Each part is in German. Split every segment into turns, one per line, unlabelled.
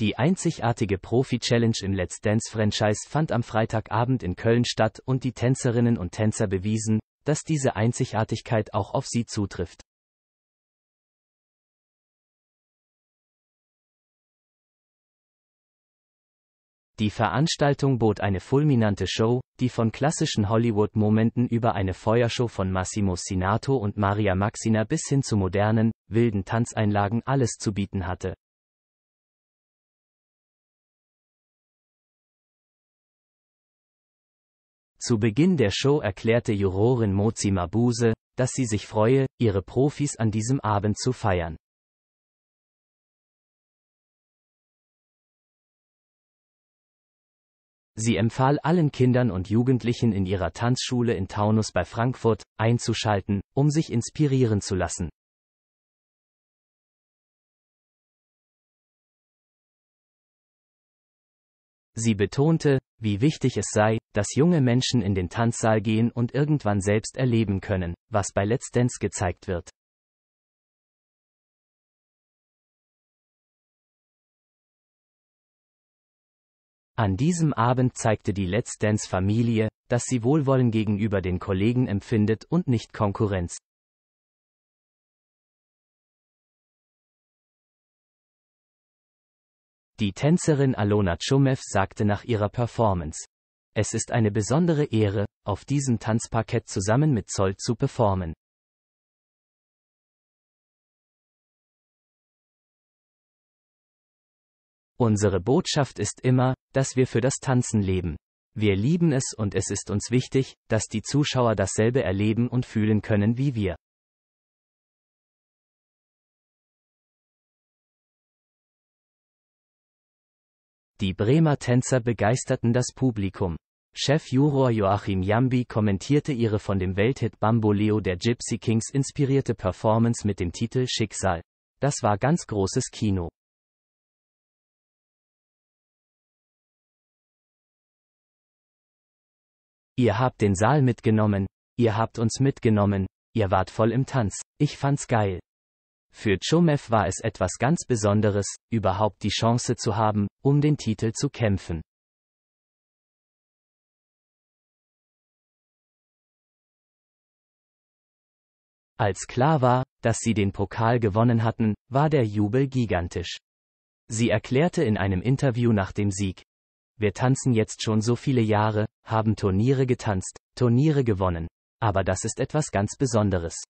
Die einzigartige Profi-Challenge im Let's Dance-Franchise fand am Freitagabend in Köln statt und die Tänzerinnen und Tänzer bewiesen, dass diese Einzigartigkeit auch auf sie zutrifft. Die Veranstaltung bot eine fulminante Show, die von klassischen Hollywood-Momenten über eine Feuershow von Massimo Sinato und Maria Maxina bis hin zu modernen, wilden Tanzeinlagen alles zu bieten hatte. Zu Beginn der Show erklärte Jurorin Mozi Mabuse, dass sie sich freue, ihre Profis an diesem Abend zu feiern. Sie empfahl allen Kindern und Jugendlichen in ihrer Tanzschule in Taunus bei Frankfurt, einzuschalten, um sich inspirieren zu lassen. Sie betonte, wie wichtig es sei, dass junge Menschen in den Tanzsaal gehen und irgendwann selbst erleben können, was bei Let's Dance gezeigt wird. An diesem Abend zeigte die Let's Dance Familie, dass sie Wohlwollen gegenüber den Kollegen empfindet und nicht Konkurrenz. Die Tänzerin Alona Chumev sagte nach ihrer Performance. Es ist eine besondere Ehre, auf diesem Tanzparkett zusammen mit Zoll zu performen. Unsere Botschaft ist immer, dass wir für das Tanzen leben. Wir lieben es und es ist uns wichtig, dass die Zuschauer dasselbe erleben und fühlen können wie wir. Die Bremer Tänzer begeisterten das Publikum. Chefjuror Joachim Jambi kommentierte ihre von dem Welthit Bamboleo der Gypsy Kings inspirierte Performance mit dem Titel Schicksal. Das war ganz großes Kino. Ihr habt den Saal mitgenommen, ihr habt uns mitgenommen, ihr wart voll im Tanz, ich fand's geil. Für Tschumev war es etwas ganz Besonderes, überhaupt die Chance zu haben, um den Titel zu kämpfen.
Als klar war,
dass sie den Pokal gewonnen hatten, war der Jubel gigantisch. Sie erklärte in einem Interview nach dem Sieg, wir tanzen jetzt schon so viele Jahre, haben Turniere getanzt, Turniere gewonnen. Aber das ist etwas ganz Besonderes.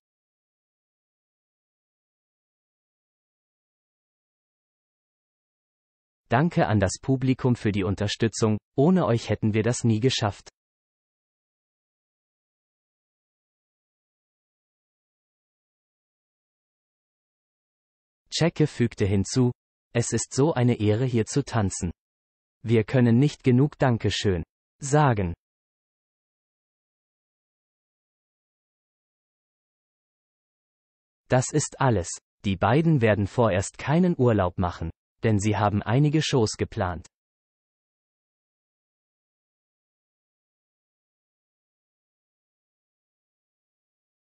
Danke an das Publikum für die Unterstützung, ohne euch hätten wir das nie geschafft.
Checke fügte hinzu, es ist so eine Ehre hier zu tanzen. Wir können nicht genug Dankeschön sagen.
Das ist alles. Die beiden werden vorerst keinen Urlaub machen denn sie haben einige Shows geplant.